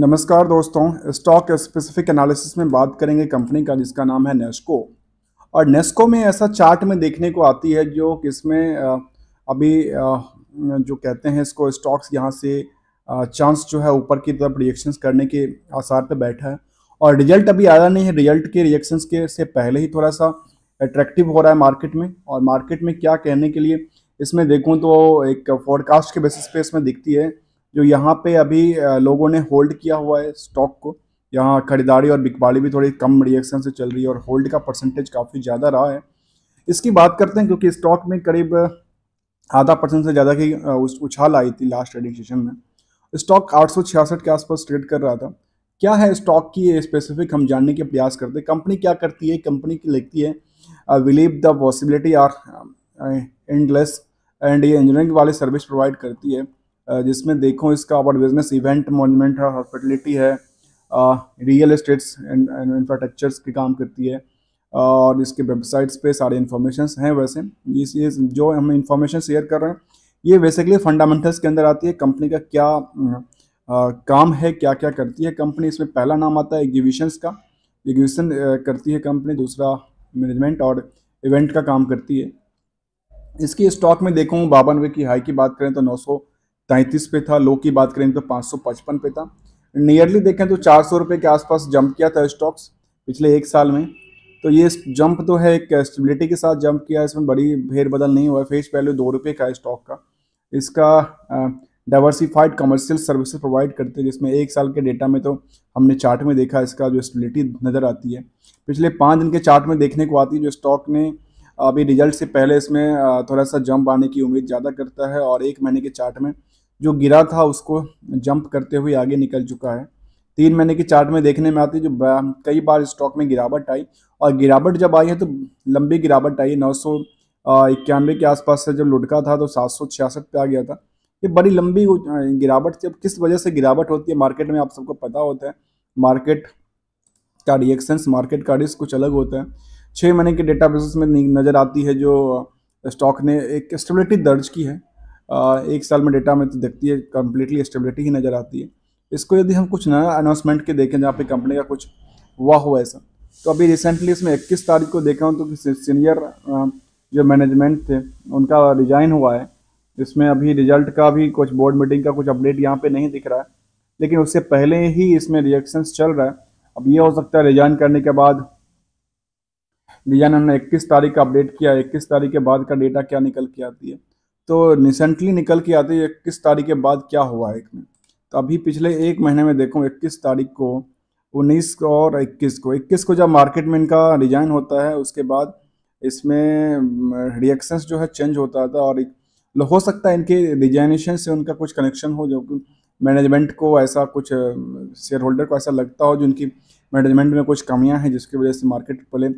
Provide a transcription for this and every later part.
नमस्कार दोस्तों stock specific analysis में बात करेंगे कंपनी का जिसका नाम है नेस्को और नेस्को में ऐसा चार्ट में देखने को आती है जो किसमें अभी जो कहते हैं इसको स्टॉक्स यहाँ से चांस जो है ऊपर की तरफ रिएक्शंस करने के आसार पर बैठा है और रिजल्ट अभी आया नहीं है रिजल्ट के रिएक्शंस के से पहले ही थोड़ा सा अट्रैक्टिव हो रहा है मार्केट में और मार्केट में क्या कहने के लिए इसमें देखूँ तो एक फॉरकास्ट के बेसिस पे इसमें दिखती है जो यहाँ पे अभी लोगों ने होल्ड किया हुआ है स्टॉक को यहाँ खरीदारी और बिकवाड़ी भी थोड़ी कम रिएक्शन से चल रही है और होल्ड का परसेंटेज काफ़ी ज़्यादा रहा है इसकी बात करते हैं क्योंकि स्टॉक में करीब आधा परसेंट से ज़्यादा की उछाल आई थी लास्ट ट्रेडिंग सेशन में स्टॉक आठ के आसपास ट्रेड कर रहा था क्या है स्टॉक की स्पेसिफिक हम जानने के प्रयास करते हैं कंपनी क्या करती है कंपनी की लिखती है believe the possibility are endless and ये इंजीनियरिंग वाली सर्विस प्रोवाइड करती है जिसमें देखो इसका अबाउट बिजनेस इवेंट मैनेजमेंट है हॉस्पिटलिटी है रियल इस्टेट्स एंड इंफ्रास्ट्रक्चर्स की काम करती है और इसके वेबसाइट्स पे सारे इन्फॉर्मेशन हैं वैसे इस ये जो हम इंफॉर्मेशन शेयर कर रहे हैं ये बेसिकली फंडामेंटल्स के अंदर आती है कंपनी का क्या आ, काम है क्या क्या करती है कंपनी इसमें पहला नाम आता है एग्जीबिशंस का एग्जीबिशन करती है कंपनी दूसरा मैनेजमेंट और इवेंट का काम करती है इसकी स्टॉक में देखूँ बावन की हाई की बात करें तो नौ सौ तैंतीस पे था लो की बात करें तो पचपन पे था नियरली देखें तो चार सौ रुपये के आसपास जंप किया था स्टॉक्स पिछले एक साल में तो ये जंप तो है एक स्टेबिलिटी के साथ जंप किया इसमें बड़ी भेर बदल नहीं हुआ फेस वैल्यू दो रुपये का स्टॉक का इसका डाइवर्सिफाइड कमर्शियल सर्विसेज प्रोवाइड करते हैं जिसमें एक साल के डेटा में तो हमने चार्ट में देखा इसका जो स्टेबिलिटी नज़र आती है पिछले पाँच दिन के चार्ट में देखने को आती है जो स्टॉक ने अभी रिजल्ट से पहले इसमें थोड़ा सा जंप आने की उम्मीद ज़्यादा करता है और एक महीने के चार्ट में जो गिरा था उसको जंप करते हुए आगे निकल चुका है तीन महीने के चार्ट में देखने में आती है जो कई बार स्टॉक में गिरावट आई और गिरावट जब आई है तो लंबी गिरावट आई नौ सौ इक्यानवे के आसपास से जब लुटका था तो सात सौ छियासठ पे आ गया था ये बड़ी लंबी गिरावट थी अब किस वजह से गिरावट होती है मार्केट में आप सबको पता होता है मार्केट का रिएक्शंस मार्केट का रिस्क कुछ अलग होता है छः महीने के डेटा बेसिस में नज़र आती है जो स्टॉक ने एक स्टेबिलिटी दर्ज की है एक साल में डेटा में तो दिखती है कम्प्लीटली स्टेबिलिटी ही नज़र आती है इसको यदि हम कुछ नया अनाउंसमेंट के देखें जहाँ पे कंपनी का कुछ हुआ हुआ ऐसा तो अभी रिसेंटली इसमें इक्कीस तारीख को देखा हूँ तो सीनियर जो मैनेजमेंट थे उनका रिजाइन हुआ है इसमें अभी रिजल्ट का भी कुछ बोर्ड मीटिंग का कुछ अपडेट यहाँ पे नहीं दिख रहा है लेकिन उससे पहले ही इसमें रिएक्शंस चल रहा है अब ये हो सकता है रिजाइन करने के बाद डिजाइन हमने 21 तारीख का अपडेट किया 21 तारीख के बाद का डेटा क्या निकल के आती है तो रिसेंटली निकल के आती है इक्कीस तारीख के बाद क्या हुआ है इसमें तो अभी पिछले एक महीने में देखो इक्कीस तारीख को उन्नीस और इक्कीस को इक्कीस को जब मार्केट में इनका डिजाइन होता है उसके बाद इसमें रिएक्शंस जो है चेंज होता था और हो सकता है इनके डिजाइनेशन से उनका कुछ कनेक्शन हो जो कि मैनेजमेंट को ऐसा कुछ शेयर होल्डर को ऐसा लगता हो जो इनकी मैनेजमेंट में कुछ कमियां हैं जिसकी वजह से मार्केट पहले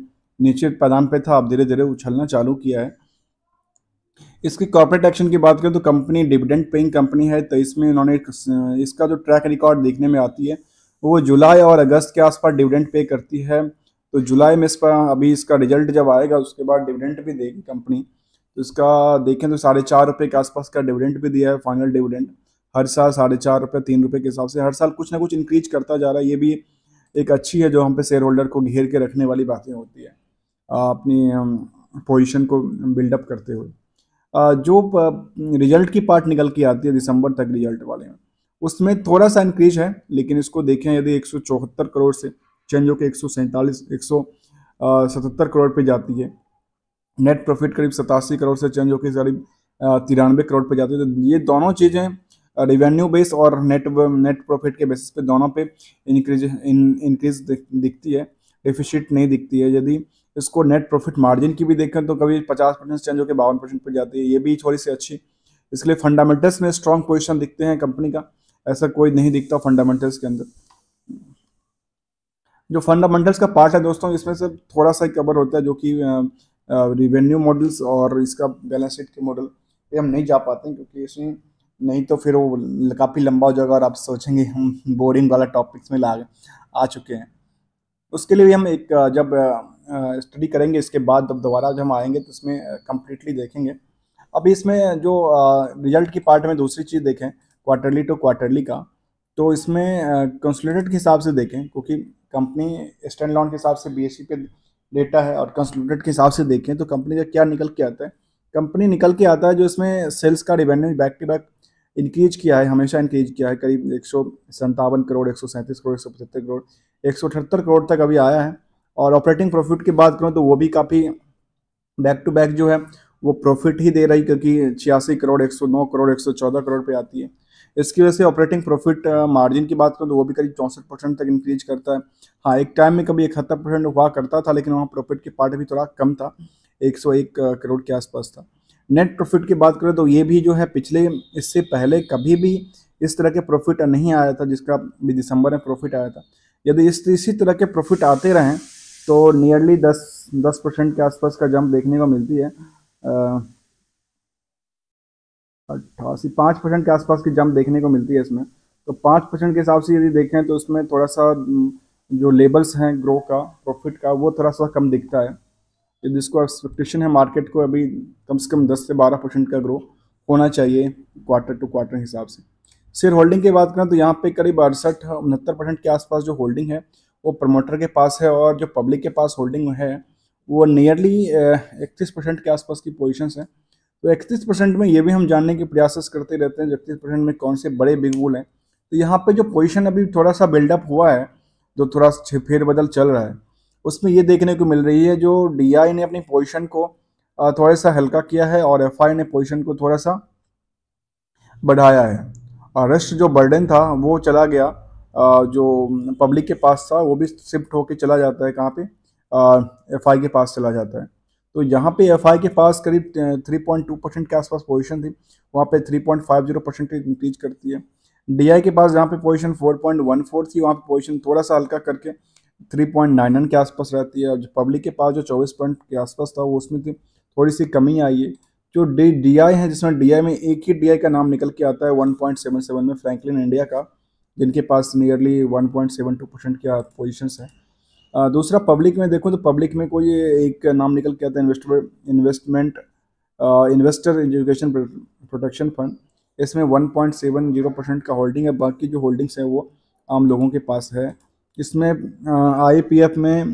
नीचे पैदान पे था अब धीरे धीरे उछलना चालू किया है इसकी कॉर्पोरेट एक्शन की बात करें तो कंपनी डिविडेंड पेइंग कंपनी है तो इसमें इन्होंने इसका जो ट्रैक रिकॉर्ड देखने में आती है वो जुलाई और अगस्त के आसपास डिविडेंड पे करती है तो जुलाई में इसका अभी इसका रिजल्ट जब आएगा उसके बाद डिविडेंट भी देगी कंपनी तो इसका देखें तो साढ़े चार रुपये के आसपास का डिविडेंट भी दिया है फाइनल डिविडेंट हर साल साढ़े चार रुपये तीन रुपये के हिसाब से हर साल कुछ ना कुछ इंक्रीज करता जा रहा है ये भी एक अच्छी है जो हम पे शेयर होल्डर को घेर के रखने वाली बातें होती है अपनी पोजीशन को बिल्डअप करते हुए जो रिजल्ट की पार्ट निकल के आती है दिसंबर तक रिजल्ट वाले में उसमें थोड़ा सा इंक्रीज है लेकिन इसको देखें यदि एक करोड़ से चेंज होकर एक सौ करोड़ पे जाती है नेट प्रॉफिट करीब सतासी करोड़ से चेंज होकर करीब तिरानवे करोड़ पे जाती है तो ये दोनों चीज़ें रेवेन्यू बेस और नेट नेट प्रॉफिट के बेसिस पे दोनों पे इंक्रीज इंक्रीज दिखती है डिफिशिट नहीं दिखती है यदि इसको नेट प्रॉफिट मार्जिन की भी देखें तो कभी पचास परसेंट चेंज होकर बावन परसेंट पर जाती है ये भी थोड़ी सी अच्छी इसलिए फंडामेंटल्स में स्ट्रॉन्ग पोजिशन दिखते हैं कंपनी का ऐसा कोई नहीं दिखता फंडामेंटल्स के अंदर जो फंडामेंटल्स का पार्ट है दोस्तों इसमें से थोड़ा सा कवर होता है जो कि रिवेन्यू मॉडल्स और इसका बैलेंस शीट के मॉडल ये हम नहीं जा पाते हैं क्योंकि इसमें नहीं तो फिर वो काफ़ी लंबा हो जाएगा और आप सोचेंगे हम बोरिंग वाला टॉपिक्स में ला आ चुके हैं उसके लिए भी हम एक जब स्टडी करेंगे इसके बाद जब दोबारा जब हम आएंगे तो इसमें कम्प्लीटली देखेंगे अभी इसमें जो रिजल्ट की पार्ट में दूसरी चीज़ देखें क्वार्टरली टू क्वार्टरली का तो इसमें कंसुलेटेड के हिसाब से देखें क्योंकि कंपनी स्टैंड लॉन के हिसाब से बी e पे डेटा है और कंसुलेटेड के हिसाब से देखें तो कंपनी का क्या निकल के आता है कंपनी निकल के आता है जो इसमें सेल्स का revenue back to back increase किया है हमेशा इंक्रीज किया है करीब एक सौ सत्तावन करोड़ एक सौ सैंतीस करोड़ एक सौ पचहत्तर करोड़ एक सौ अठहत्तर करोड़ तक अभी आया है और ऑपरेटिंग प्रॉफिट की बात करूँ तो वो भी काफ़ी बैक टू बैक जो है वो प्रॉफिट ही दे रही क्योंकि छियासी करोड़ 109 करोड़ 114 करोड़ पे आती है इसकी वजह से ऑपरेटिंग प्रॉफिट मार्जिन की बात करूँ तो वो भी करीब चौंसठ परसेंट तक इंक्रीज करता है हाँ एक टाइम में कभी इकहत्तर परसेंट हुआ करता था लेकिन वहाँ प्रॉफिट की पार्ट भी थोड़ा कम था 101 करोड़ के आसपास था नेट प्रॉफिट की बात करें तो ये भी जो है पिछले इससे पहले कभी भी इस तरह के प्रॉफिट नहीं आया था जिसका भी दिसंबर में प्रॉफिट आया था यदि इस इसी तरह के प्रॉफिट आते रहें तो नियरली दस दस परसेंट के आसपास का जंप देखने को मिलती है अट्ठासी पाँच परसेंट के आसपास की जंप देखने को मिलती है इसमें तो पाँच परसेंट के हिसाब से यदि देखें तो उसमें थोड़ा सा जो लेबल्स हैं ग्रो का प्रॉफिट का वो थोड़ा सा कम दिखता है जिसको एक्सपेक्टेशन है मार्केट को अभी कम से कम दस से बारह परसेंट का ग्रो होना चाहिए क्वार्टर टू क्वार्टर हिसाब से शेयर होल्डिंग की बात करें तो यहाँ पे करीब अड़सठ उनहत्तर परसेंट के आसपास जो होल्डिंग है वो प्रमोटर के पास है और जो पब्लिक के पास होल्डिंग है वो नियरली इकतीस परसेंट के आसपास की पोजिशंस हैं तो इकतीस परसेंट में ये भी हम जानने की प्रयास करते रहते हैं जो इकतीस परसेंट में कौन से बड़े बिग बुल हैं तो यहाँ पे जो पोजीशन अभी थोड़ा सा बिल्डअप हुआ है जो थोड़ा फेर बदल चल रहा है उसमें ये देखने को मिल रही है जो डी ने अपनी पोजिशन को थोड़ा सा हल्का किया है और एफ ने पोजिशन को थोड़ा सा बढ़ाया है और जो बर्डन था वो चला गया जो पब्लिक के पास था वो भी शिफ्ट होके चला जाता है कहाँ पे एफ के पास चला जाता है तो यहाँ पे एफ के पास करीब 3.2 परसेंट के आसपास पोजीशन थी वहाँ पे 3.50 परसेंट इंक्रीज करती है डी के पास जहाँ पे पोजीशन 4.14 थी वहाँ पे पोजीशन थोड़ा सा हल्का करके 3.99 के आसपास रहती है जो पब्लिक के पास जो 24 पॉइंट के आसपास था वो उसमें थी थोड़ी सी कमी आई है जो डी डी है जिसमें डी में एक ही डी का नाम निकल के आता है वन में फ्रैंकलिन इंडिया का जिनके पास नियरली 1.72 परसेंट क्या पोजिशंस हैं दूसरा पब्लिक में देखो तो पब्लिक में कोई एक नाम निकल के आता है investor investment investor education protection fund इसमें 1.70 परसेंट का होल्डिंग है बाकी जो होल्डिंग्स हैं वो आम लोगों के पास है इसमें एफ में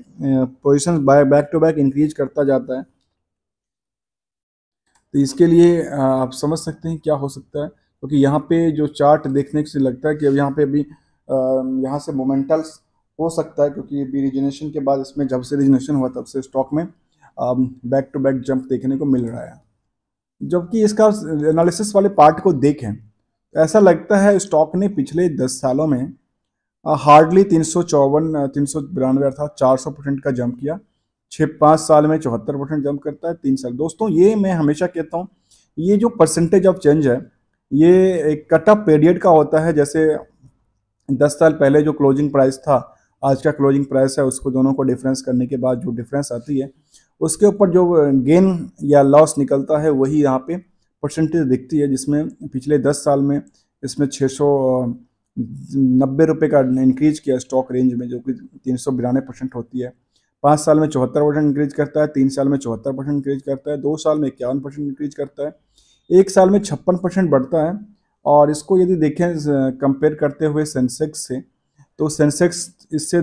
position back to back increase करता जाता है तो इसके लिए आप समझ सकते हैं क्या हो सकता है क्योंकि तो यहाँ पे जो चार्ट देखने से लगता है कि अब यहाँ पे अभी यहाँ से मोमेंटल्स हो सकता है क्योंकि अभी रिजनेशन के बाद इसमें जब से रिजनेशन हुआ तब से स्टॉक में बैक टू बैक जंप देखने को मिल रहा है जबकि इसका एनालिसिस वाले पार्ट को देखें तो ऐसा लगता है स्टॉक ने पिछले दस सालों में हार्डली तीन सौ चौवन तीन सौ बिरानवे अर्थात चार सौ परसेंट का जंप किया छः पाँच साल में चौहत्तर परसेंट जंप करता है तीन साल दोस्तों ये मैं हमेशा कहता हूँ ये जो परसेंटेज ऑफ चेंज है ये एक कट ऑफ पीरियड का होता है जैसे दस साल पहले जो क्लोजिंग प्राइस था आज का क्लोजिंग प्राइस है उसको दोनों को डिफरेंस करने के बाद जो डिफरेंस आती है उसके ऊपर जो गेन या लॉस निकलता है वही यहाँ पे परसेंटेज दिखती है जिसमें पिछले दस साल में इसमें छः सौ नब्बे रुपये का इंक्रीज किया स्टॉक रेंज में जो कि तीन सौ बिरानवे परसेंट होती है पाँच साल में चौहत्तर परसेंट इंक्रीज करता है तीन साल में चौहत्तर परसेंट इंक्रीज करता है दो साल में इक्यावन परसेंट इंक्रीज करता है एक साल में छप्पन परसेंट बढ़ता है और इसको यदि देखें कंपेयर करते हुए सेंसेक्स से तो सेंसेक्स इससे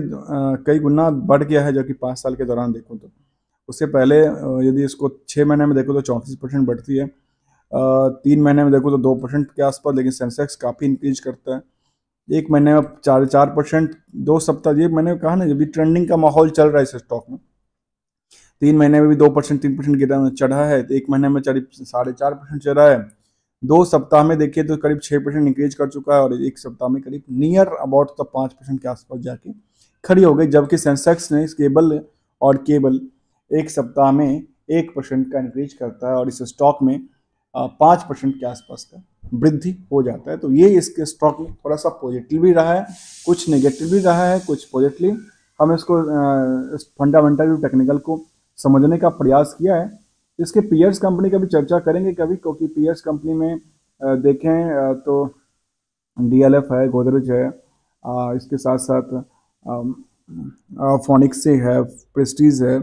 कई गुना बढ़ गया है जबकि पाँच साल के दौरान देखो तो उससे पहले यदि इसको छः महीने में देखो तो चौंतीस परसेंट बढ़ती है तीन महीने में देखो तो दो परसेंट के आसपास लेकिन सेंसेक्स काफ़ी इंक्रीज करता है एक महीने में चार चार परसेंट दो सप्ताह ये मैंने कहा ना जब भी ट्रेंडिंग का माहौल चल रहा है इस स्टॉक में तीन महीने में भी दो परसेंट तीन परसेंट गिरा चढ़ा है तो एक महीने में करीब साढ़े चार परसेंट चढ़ा है दो सप्ताह में देखिए तो करीब छः परसेंट इंक्रीज कर चुका है और एक सप्ताह में करीब नियर अबाउट तो पाँच परसेंट के आसपास जाके खड़ी हो गई जबकि सेंसेक्स ने केबल और केबल एक सप्ताह में एक परसेंट का इंक्रीज करता है और इस स्टॉक में पाँच परसेंट के आसपास का वृद्धि हो जाता है तो ये इसके स्टॉक में थोड़ा सा पॉजिटिव भी रहा है कुछ नेगेटिव भी रहा है कुछ पॉजिटिव हम इसको फंडामेंटल टेक्निकल को समझने का प्रयास किया है इसके पियर्स कंपनी का भी चर्चा करेंगे कभी क्योंकि पियर्स कंपनी में देखें तो डी है गोदरेज है इसके साथ साथ फोनिक्स है प्रेस्टीज है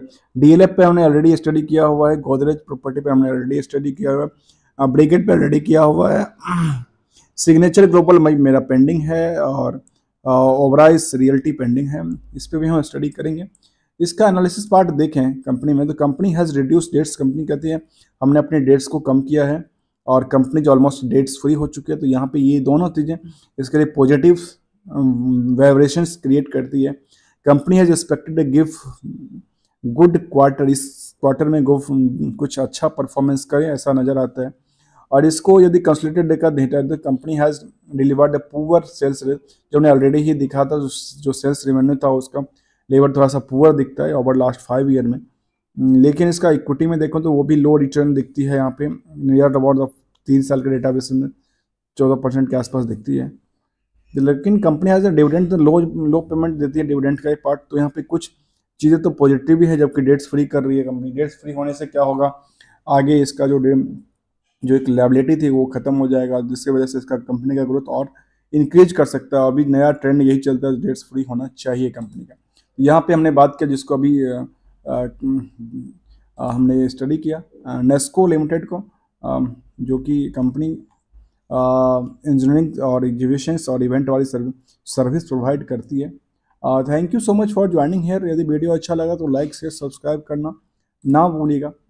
डी पे हमने ऑलरेडी स्टडी किया हुआ है गोदरेज प्रॉपर्टी पे हमने ऑलरेडी स्टडी किया हुआ है ब्रिगेड पे ऑलरेडी किया हुआ है सिग्नेचर ग्लोबल मेरा पेंडिंग है और ओवराइज रियल्टी पेंडिंग है इस पर भी हम स्टडी करेंगे इसका एनालिसिस पार्ट देखें कंपनी में तो company has reduce debts company कहती है हमने अपने डेट्स को कम किया है और कंपनी जो ऑलमोस्ट डेट्स फ्री हो चुकी है तो यहाँ पे ये दोनों चीज़ें इसके लिए पॉजिटिव वाइब्रेशन क्रिएट करती है company has expected give good quarter इस क्वार्टर में गो कुछ अच्छा परफॉर्मेंस करें ऐसा नज़र आता है और इसको यदि कंसल्टेड का देखा तो company has delivered a poor sales rate जो हमने ऑलरेडी ही दिखा था जो सेल्स रिवेन्यू था उसका लेबर थोड़ा सा पुअर दिखता है ओवर लास्ट फाइव ईयर में हम्म, लेकिन इसका इक्विटी में देखो तो वो भी लो रिटर्न दिखती है यहाँ पे नियर अबाउट तीन साल के डेटा बेस में चौदह परसेंट के आसपास दिखती है लेकिन कंपनी आज डिविडेंट डिविडेंड तो लो लो पेमेंट देती है डिविडेंड का एक पार्ट तो यहाँ पे कुछ चीज़ें तो पॉजिटिव भी है जबकि डेट्स फ्री कर रही है कंपनी डेट्स फ्री होने से क्या होगा आगे इसका जो जो एक लाइबिलिटी थी वो ख़त्म हो जाएगा जिसकी वजह से इसका कंपनी का ग्रोथ और इंक्रीज कर सकता है अभी नया ट्रेंड यही चलता है डेट्स फ्री होना चाहिए कंपनी का यहाँ पे हमने बात किया जिसको अभी आ, आ, हमने स्टडी किया नेस्को लिमिटेड को जो कि कंपनी इंजीनियरिंग और एग्जीबिशंस और इवेंट वाली सर्विस प्रोवाइड करती है thank you so much for joining here यदि वीडियो अच्छा लगा तो लाइक शेयर सब्सक्राइब करना ना भूलिएगा